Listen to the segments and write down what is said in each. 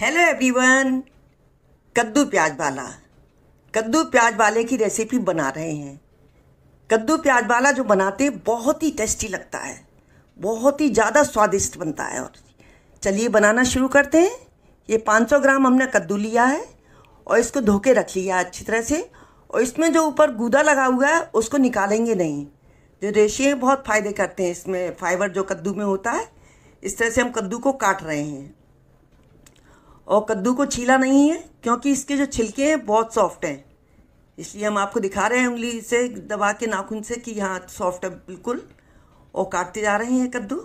hello everyone कद्दू प्याज वाला कद्दू प्याज वाले की रेसिपी बना रहे हैं कद्दू प्याज वाला जो बनाते हैं बहुत ही टेस्टी लगता है बहुत ही ज़्यादा स्वादिष्ट बनता है और चलिए बनाना शुरू करते हैं ये 500 ग्राम हमने कद्दू लिया है और इसको धो के रख लिया अच्छी तरह से और इसमें जो ऊपर गूदा लगा हुआ है उसको निकालेंगे नहीं जो रेशे बहुत फ़ायदे करते हैं इसमें फाइबर जो कद्दू में होता है इस तरह से हम कद्दू को काट रहे हैं और कद्दू को छीला नहीं है क्योंकि इसके जो छिलके हैं बहुत सॉफ्ट हैं इसलिए हम आपको दिखा रहे हैं उंगली से दबा के नाखून से कि यहाँ सॉफ्ट है बिल्कुल और काटते जा रहे हैं कद्दू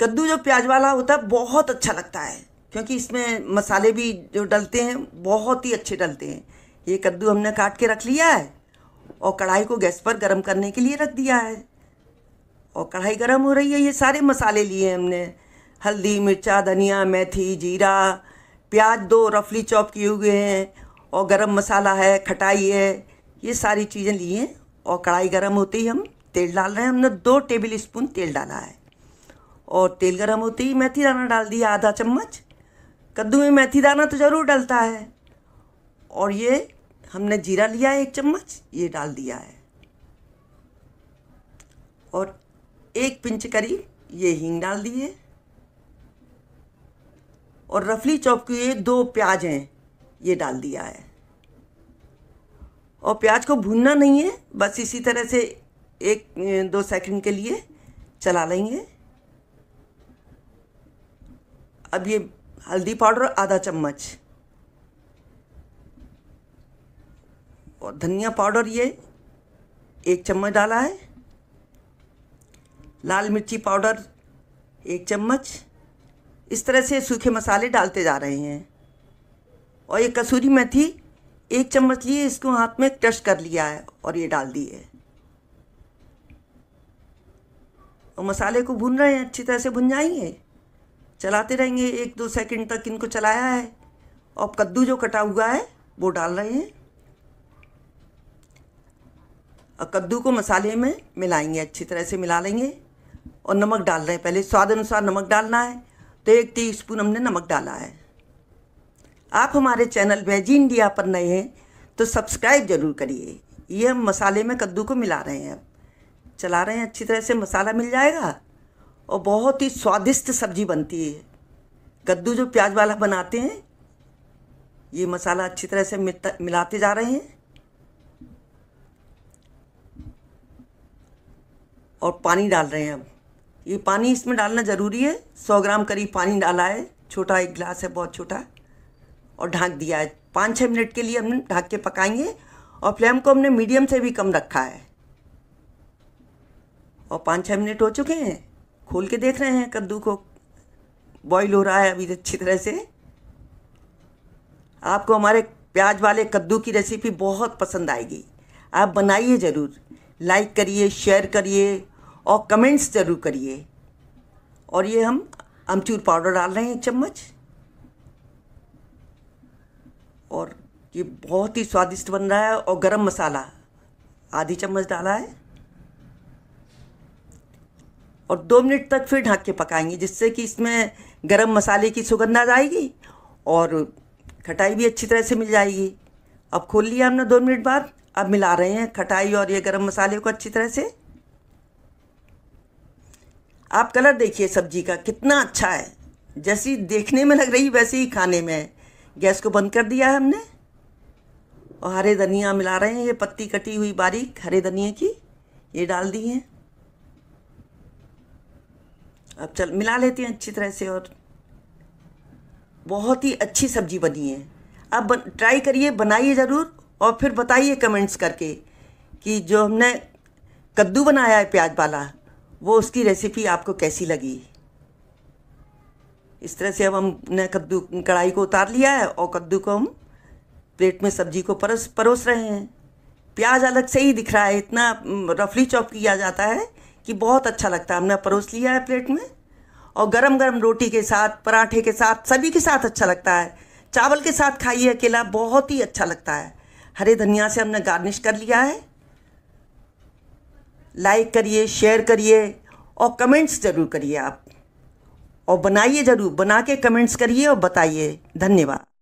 कद्दू जो प्याज वाला होता है बहुत अच्छा लगता है क्योंकि इसमें मसाले भी जो डलते हैं बहुत ही अच्छे डलते हैं ये कद्दू हमने काट के रख लिया है और कढ़ाई को गैस पर गर्म करने के लिए रख दिया है और कढ़ाई गर्म हो रही है ये सारे मसाले लिए हमने हल्दी मिर्चा धनिया मेथी जीरा प्याज दो रफली चॉप किए हुए हैं और गरम मसाला है खटाई है ये सारी चीज़ें ली हैं और कढ़ाई गरम होते ही हम तेल डाल रहे हैं हमने दो टेबल स्पून तेल डाला है और तेल गरम होते ही मेथी दाना डाल दिया आधा चम्मच कद्दू में मेथी दाना तो ज़रूर डलता है और ये हमने जीरा लिया है एक चम्मच ये डाल दिया है और एक पिंच करी ये हींग डाल दिए और रफली चॉप किए दो प्याज हैं ये डाल दिया है और प्याज को भूनना नहीं है बस इसी तरह से एक दो सेकंड के लिए चला लेंगे अब ये हल्दी पाउडर आधा चम्मच और धनिया पाउडर ये एक चम्मच डाला है लाल मिर्ची पाउडर एक चम्मच इस तरह से सूखे मसाले डालते जा रहे हैं और ये कसूरी मेथी एक चम्मच लिए इसको हाथ में क्रश कर लिया है और ये डाल दिए और मसाले को भून रहे हैं अच्छी तरह से भुन जाएंगे चलाते रहेंगे एक दो सेकंड तक इनको चलाया है और कद्दू जो कटा हुआ है वो डाल रहे हैं और कद्दू को मसाले में मिलाएंगे अच्छी तरह से मिला लेंगे और नमक डाल रहे हैं पहले स्वाद अनुसार नमक डालना है तो एक टी स्पून हमने नमक डाला है आप हमारे चैनल वेज इंडिया पर नए हैं तो सब्सक्राइब ज़रूर करिए ये हम मसाले में कद्दू को मिला रहे हैं चला रहे हैं अच्छी तरह से मसाला मिल जाएगा और बहुत ही स्वादिष्ट सब्जी बनती है कद्दू जो प्याज वाला बनाते हैं ये मसाला अच्छी तरह से मिलाते जा रहे हैं और पानी डाल रहे हैं हम ये पानी इसमें डालना ज़रूरी है सौ ग्राम करीब पानी डाला है छोटा एक गिलास है बहुत छोटा और ढाँक दिया है पाँच छः मिनट के लिए हम ढाँक के पकाएंगे और फ्लेम को हमने मीडियम से भी कम रखा है और पाँच छः मिनट हो चुके हैं खोल के देख रहे हैं कद्दू को बॉईल हो रहा है अभी अच्छी तरह से आपको हमारे प्याज वाले कद्दू की रेसिपी बहुत पसंद आएगी आप बनाइए ज़रूर लाइक करिए शेयर करिए और कमेंट्स ज़रूर करिए और ये हम अमचूर पाउडर डाल रहे हैं एक चम्मच और ये बहुत ही स्वादिष्ट बन रहा है और गरम मसाला आधी चम्मच डाला है और दो मिनट तक फिर ढक के पकाएंगे जिससे कि इसमें गरम मसाले की सुगंध आ जाएगी और खटाई भी अच्छी तरह से मिल जाएगी अब खोल लिया हमने दो मिनट बाद अब मिला रहे हैं खटाई और ये गरम मसाले को अच्छी तरह से आप कलर देखिए सब्जी का कितना अच्छा है जैसी देखने में लग रही वैसे ही खाने में है गैस को बंद कर दिया है हमने और हरे धनिया मिला रहे हैं ये पत्ती कटी हुई बारीक हरे धनिया की ये डाल दी है अब चल मिला लेते हैं अच्छी तरह से और बहुत ही अच्छी सब्जी बनी है अब बन, ट्राई करिए बनाइए ज़रूर और फिर बताइए कमेंट्स करके कि जो हमने कद्दू बनाया है प्याज वाला वो उसकी रेसिपी आपको कैसी लगी इस तरह से अब हमने कद्दू कढ़ाई को उतार लिया है और कद्दू को हम प्लेट में सब्जी को परोस परोस रहे हैं प्याज अलग से ही दिख रहा है इतना रफली चॉप किया जाता है कि बहुत अच्छा लगता है हमने परोस लिया है प्लेट में और गरम गरम रोटी के साथ पराठे के साथ सभी के साथ अच्छा लगता है चावल के साथ खाइए अकेला बहुत ही अच्छा लगता है हरे धनिया से हमने गार्निश कर लिया है लाइक करिए शेयर करिए और कमेंट्स ज़रूर करिए आप और बनाइए ज़रूर बना के कमेंट्स करिए और बताइए धन्यवाद